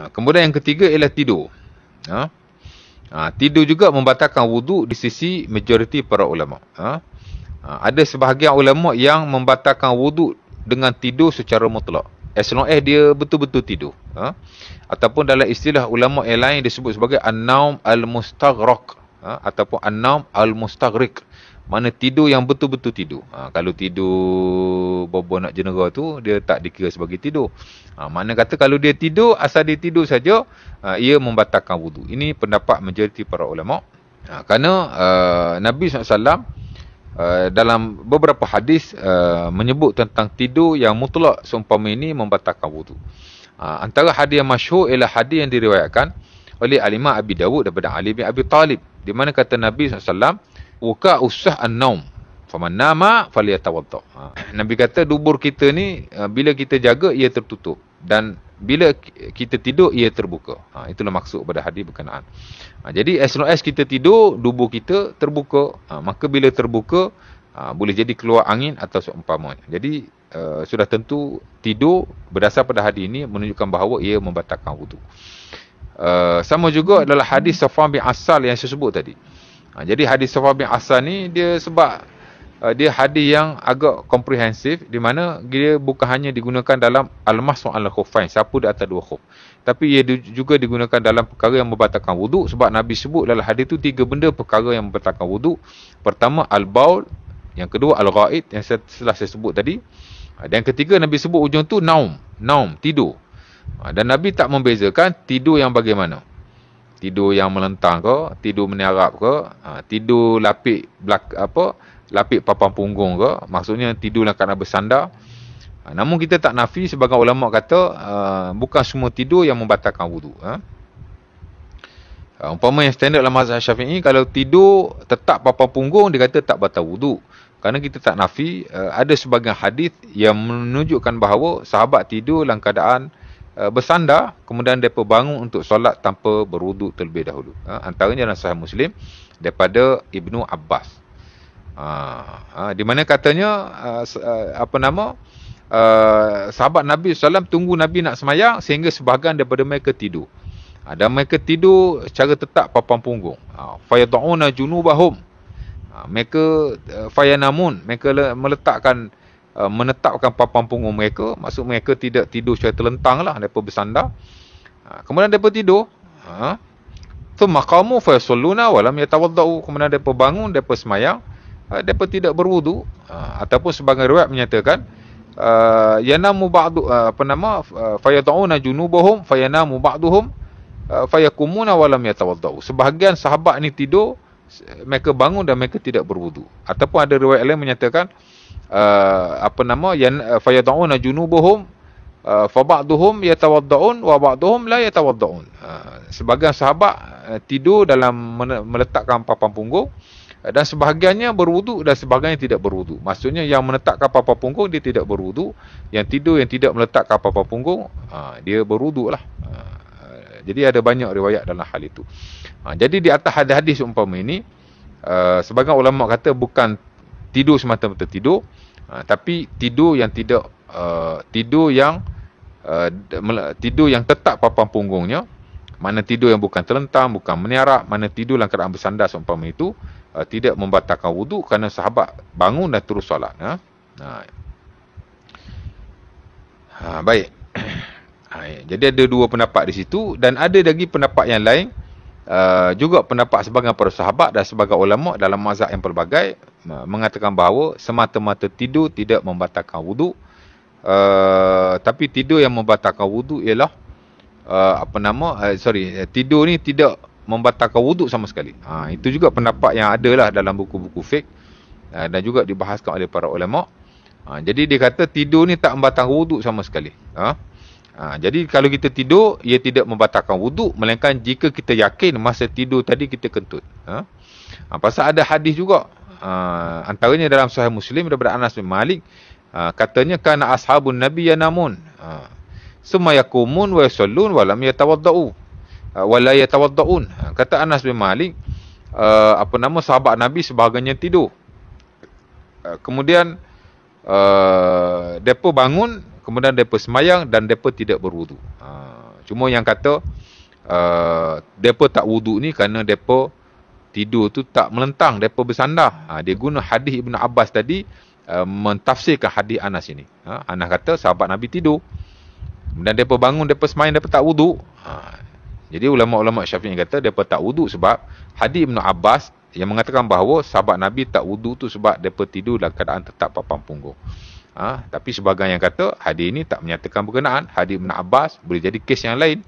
Ha, kemudian yang ketiga ialah tidur. Ha? Ha, tidur juga membatalkan wudu di sisi majoriti para ulama. Ha? Ha, ada sebahagian ulama yang membatalkan wudu dengan tidur secara mutlak. As long as dia betul-betul tidur. Ha? Ataupun dalam istilah ulama yang lain disebut sebagai An-Naum Al-Mustagraq ha, ataupun anam al-mustagrik mana tidur yang betul-betul tidur. Ha, kalau tidur bobo nak jenera tu dia tak dikira sebagai tidur. Ha, mana kata kalau dia tidur asal dia tidur saja ha, ia membatalkan wudu. Ini pendapat majoriti para ulama. Ha, kerana uh, Nabi SAW Uh, ha, dalam beberapa hadis uh, menyebut tentang tidur yang mutlak seumpama ini membatalkan wudu. Uh, antara hadis yang masyhur ialah hadis yang diriwayatkan oleh Alimah Abi Dawud daripada Ali bin Abi Talib. Di mana kata Nabi SAW Wuka usah an-naum Faman nama faliyatawadda ha. Nabi kata dubur kita ni eh, Bila kita jaga ia tertutup Dan bila kita tidur ia terbuka ha. Itulah maksud pada hadis berkenaan ha. Jadi as long as kita tidur Dubur kita terbuka ha. Maka bila terbuka ha. Boleh jadi keluar angin atau seumpama Jadi Uh, sudah tentu tidur berdasar pada hadis ini menunjukkan bahawa ia membatalkan wudu. Eh, sama juga hmm. adalah hadis hmm. Safwan bin Asal yang saya sebut tadi. Ha, jadi hadis Safwan bin Asal ni dia sebab uh, dia hadis yang agak komprehensif di mana dia bukan hanya digunakan dalam almas wa al-khufain, siapa di atas dua khuf. Tapi ia juga digunakan dalam perkara yang membatalkan wuduk sebab Nabi sebut dalam hadis tu tiga benda perkara yang membatalkan wuduk. Pertama al-baul, yang kedua al-ghaid yang setelah saya sebut tadi. Ha, dan ketiga Nabi sebut ujung tu naum, naum, tidur. Ha, dan Nabi tak membezakan tidur yang bagaimana. Tidur yang melentang ke, tidur meniarap ke, ha, tidur lapik belak, apa, lapik papan punggung ke, maksudnya tidur yang kena bersandar. Ha, namun kita tak nafi sebagai ulama kata bukan semua tidur yang membatalkan wudu. Umpama yang standard dalam mazhab syafi'i, kalau tidur tetap papan punggung, dia kata tak batal wudu. Kerana kita tak nafi, ada sebagian hadis yang menunjukkan bahawa sahabat tidur dalam keadaan Uh, bersandar kemudian mereka bangun untuk solat tanpa beruduk terlebih dahulu ha, antaranya dalam sahih muslim daripada Ibnu Abbas ha, ha, di mana katanya uh, uh apa nama uh, sahabat Nabi Sallam tunggu Nabi nak semayang sehingga sebahagian daripada mereka tidur ha, mereka tidur secara tetap papan punggung ha, fayadu'una junubahum ha, mereka uh, fayanamun mereka meletakkan Uh, menetapkan papan punggung mereka maksud mereka tidak tidur secara terlentang lah mereka bersandar uh, kemudian mereka tidur ha? Uh, tu makamu fa yusalluna wa kemudian mereka bangun mereka semayang mereka tidak berwudu ataupun sebagai riwayat menyatakan uh, yanamu ba'du apa nama fayatauna junubuhum fayanamu ba'duhum fayakumuna wa lam yatawaddau sebahagian sahabat ni tidur mereka bangun dan mereka tidak berwudu ataupun ada riwayat lain menyatakan uh, Uh, apa nama yang uh, fayadun junubuhum uh, fa ba'duhum yatawaddaun wa ba'duhum la yatawaddaun sebagian sahabat tidur dalam meletakkan papan punggung dan sebahagiannya berwudu dan sebahagiannya tidak berwudu Maksudnya yang meletakkan papan punggung dia tidak berwudu yang tidur yang tidak meletakkan papan punggung dia berwuduklah. Ha, jadi ada banyak riwayat dalam hal itu. jadi di atas hadis umpama ini uh, sebagian ulama kata bukan tidur semata-mata tidur uh, ha, tapi tidur yang tidak uh, tidur yang uh, tidur yang tetap papan punggungnya mana tidur yang bukan terlentang bukan meniarap mana tidur dalam keadaan bersandar seumpama itu uh, tidak membatalkan wudu kerana sahabat bangun dan terus solat ya uh. ha, baik ha, jadi ada dua pendapat di situ dan ada lagi pendapat yang lain Uh, juga pendapat sebagai para sahabat dan sebagai ulama dalam mazhab yang pelbagai mengatakan bahawa semata-mata tidur tidak membatalkan wuduk uh, tapi tidur yang membatalkan wuduk ialah uh, apa nama uh, sorry uh, tidur ni tidak membatalkan wuduk sama sekali ha, itu juga pendapat yang ada lah dalam buku-buku fik uh, dan juga dibahaskan oleh para ulama ha, jadi dia kata tidur ni tak membatalkan wuduk sama sekali ha? Ha, jadi kalau kita tidur ia tidak membatalkan wuduk melainkan jika kita yakin masa tidur tadi kita kentut ha? Ha, pasal ada hadis juga uh, antaranya dalam Sahih Muslim daripada Anas bin Malik uh, katanya kana ashabun nabi ya namun uh, ah, summa yakumun wa yusallun wa lam yatawaddau uh, wa la yatawaddaun uh, kata Anas bin Malik uh, apa nama sahabat nabi sebahagiannya tidur uh, kemudian uh, depa bangun kemudian depa semayang dan depa tidak berwuduk uh, cuma yang kata uh, depa tak wuduk ni kerana depa tidur tu tak melentang daripada bersandar. Ha, dia guna hadis Ibnu Abbas tadi uh, mentafsirkan hadis Anas ini. Ha, Anas kata sahabat Nabi tidur. Kemudian dia bangun, dia semain, dia tak wuduk. Ha, jadi ulama-ulama Syafi'i kata dia tak wuduk sebab hadis Ibnu Abbas yang mengatakan bahawa sahabat Nabi tak wuduk tu sebab dia tidur dalam keadaan tetap papan punggung. Ha, tapi sebagian yang kata hadis ini tak menyatakan berkenaan. Hadis Ibnu Abbas boleh jadi kes yang lain.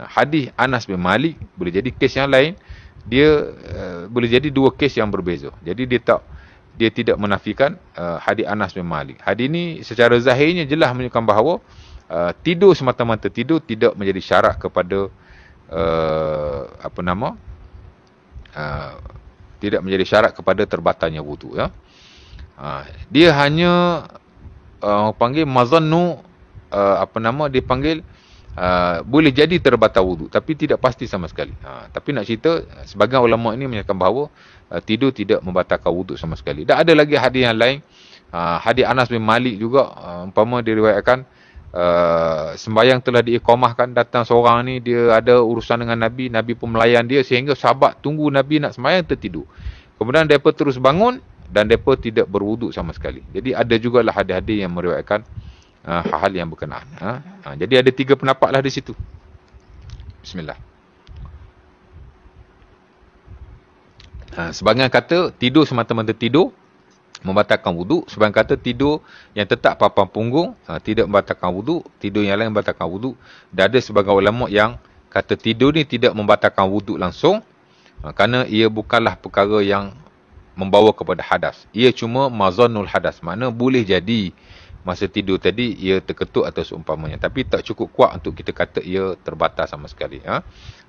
Ha, hadis Anas bin Malik boleh jadi kes yang lain dia uh, boleh jadi dua kes yang berbeza. Jadi dia tak dia tidak menafikan uh, eh, hadis Anas bin Malik. Hadis ini secara zahirnya jelas menunjukkan bahawa uh, tidur semata-mata tidur tidak menjadi syarat kepada uh, apa nama? Uh, tidak menjadi syarat kepada terbatalnya wuduk ya. Uh, dia hanya uh, panggil mazannu uh, apa nama dipanggil panggil uh, boleh jadi terbatal wuduk tapi tidak pasti sama sekali. Ha, tapi nak cerita sebagian ulama ini menyatakan bahawa uh, tidur tidak membatalkan wuduk sama sekali. Dan ada lagi hadis yang lain. Uh, hadis Anas bin Malik juga uh, umpama diriwayatkan uh, sembahyang telah diikomahkan datang seorang ni dia ada urusan dengan Nabi, Nabi pun melayan dia sehingga sahabat tunggu Nabi nak sembahyang tertidur. Kemudian depa terus bangun dan depa tidak berwuduk sama sekali. Jadi ada jugalah hadis-hadis yang meriwayatkan Ah, hal-hal yang berkenaan. Ha? Ha, jadi ada tiga lah di situ. Bismillah. Ha, sebagian kata tidur semata-mata tidur membatalkan wuduk, sebagian kata tidur yang tetap papan punggung ha, tidak membatalkan wuduk, tidur yang lain membatalkan wuduk. Dan ada sebagian ulama yang kata tidur ni tidak membatalkan wuduk langsung ha, kerana ia bukanlah perkara yang membawa kepada hadas. Ia cuma mazanul hadas, mana boleh jadi masa tidur tadi ia terketuk atau seumpamanya tapi tak cukup kuat untuk kita kata ia terbatas sama sekali ha?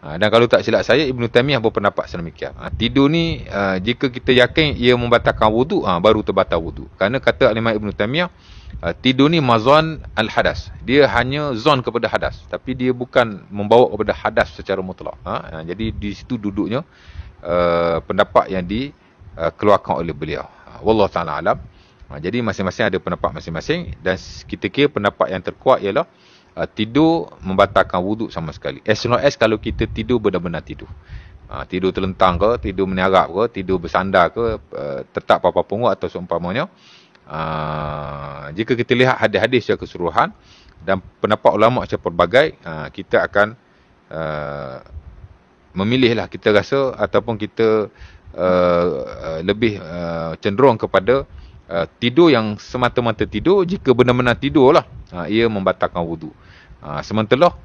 Ha, dan kalau tak silap saya Ibnu Taimiyah berpendapat sedemikian ha, tidur ni ha, jika kita yakin ia membatalkan wudu, ha, baru terbatal wudu. kerana kata alimah Ibnu Taimiyah ha, tidur ni mazan al hadas dia hanya zon kepada hadas tapi dia bukan membawa kepada hadas secara mutlak ha? Ha, jadi di situ duduknya uh, pendapat yang dikeluarkan ha, uh, oleh beliau ha, wallah taala alam Ha, jadi masing-masing ada pendapat masing-masing dan kita kira pendapat yang terkuat ialah uh, tidur membatalkan wuduk sama sekali. As long as kalau kita tidur benar-benar tidur. Ha, tidur terlentang ke, tidur meniarap ke, tidur bersandar ke, uh, tetap apa-apa punggung atau seumpamanya. Uh, jika kita lihat hadis-hadis secara keseluruhan dan pendapat ulama secara pelbagai, uh, kita akan uh, memilihlah kita rasa ataupun kita uh, uh lebih uh, cenderung kepada uh, tidur yang semata-mata tidur jika benar-benar tidur lah ha, ia membatalkan wudu ha, sementara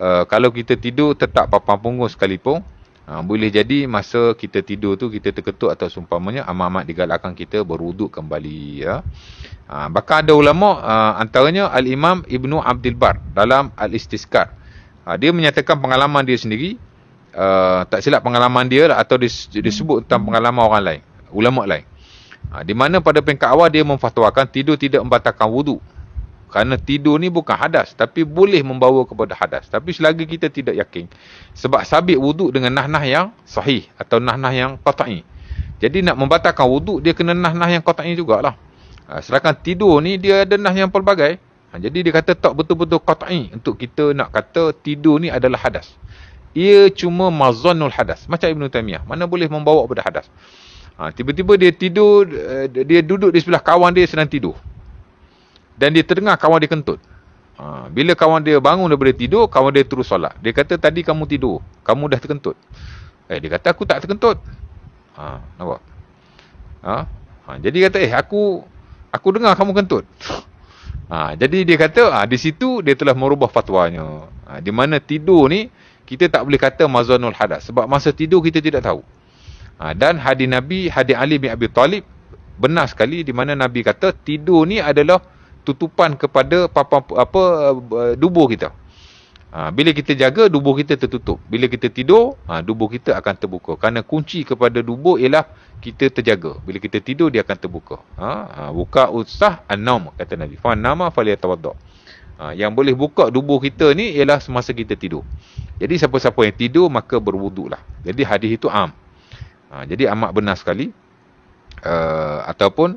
uh, kalau kita tidur tetap papan punggung sekalipun ha, boleh jadi masa kita tidur tu kita terketuk atau sumpamanya amat-amat digalakkan kita berwuduk kembali ya. Ha, bahkan ada ulama uh, antaranya Al-Imam Ibnu Abdul Bar dalam Al-Istiskar ha, dia menyatakan pengalaman dia sendiri uh, tak silap pengalaman dia lah, atau disebut tentang pengalaman orang lain ulama lain ha, Di mana pada peringkat awal dia memfatwakan tidur tidak membatalkan wudu Kerana tidur ni bukan hadas Tapi boleh membawa kepada hadas Tapi selagi kita tidak yakin Sebab sabit wudu dengan nah-nah yang sahih Atau nah-nah yang kotai Jadi nak membatalkan wudu dia kena nah-nah yang kotai jugalah ha, Sedangkan tidur ni dia ada nah yang pelbagai ha, Jadi dia kata tak betul-betul kotai Untuk kita nak kata tidur ni adalah hadas ia cuma mazanul hadas. Macam Ibn Taymiyah. Mana boleh membawa kepada hadas. Ha, tiba-tiba dia tidur, uh, dia duduk di sebelah kawan dia sedang tidur. Dan dia terdengar kawan dia kentut. Ha, bila kawan dia bangun daripada tidur, kawan dia terus solat. Dia kata, tadi kamu tidur. Kamu dah terkentut. Eh, dia kata, aku tak terkentut. Ha, nampak? Ha? ha jadi kata, eh, aku aku dengar kamu kentut. Ha, jadi dia kata, ha, di situ dia telah merubah fatwanya. Ha, di mana tidur ni, kita tak boleh kata mazanul hadas. Sebab masa tidur kita tidak tahu. Ha, dan hadis Nabi, hadis Ali bin Abi Talib benar sekali di mana Nabi kata tidur ni adalah tutupan kepada papan apa eh, dubur kita. Ha, bila kita jaga dubur kita tertutup. Bila kita tidur, ha, dubur kita akan terbuka. Kerana kunci kepada dubur ialah kita terjaga. Bila kita tidur dia akan terbuka. Ha, ha buka usah an-naum kata Nabi. Fa nama falyatawaddo. Ha, yang boleh buka dubur kita ni ialah semasa kita tidur. Jadi siapa-siapa yang tidur maka berwuduklah. Jadi hadis itu am. Um. Ha, jadi amat benar sekali. Uh, ataupun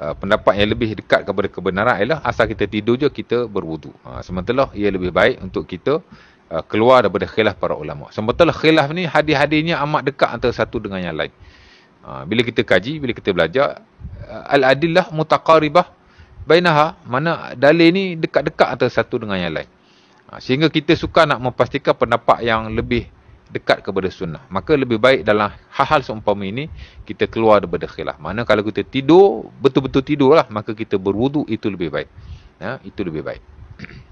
uh, pendapat yang lebih dekat kepada kebenaran ialah asal kita tidur je kita berwudu. Ha, sementara ia lebih baik untuk kita uh, keluar daripada khilaf para ulama. Sementara khilaf ni hadis-hadisnya amat dekat antara satu dengan yang lain. Ha, bila kita kaji, bila kita belajar uh, al-adillah mutaqaribah bainaha, mana dalil ni dekat-dekat antara satu dengan yang lain. Ha, sehingga kita suka nak memastikan pendapat yang lebih dekat kepada sunnah. Maka lebih baik dalam hal-hal seumpama ini, kita keluar daripada khilaf. Mana kalau kita tidur, betul-betul tidurlah, maka kita berwudu, itu lebih baik. Ya, itu lebih baik.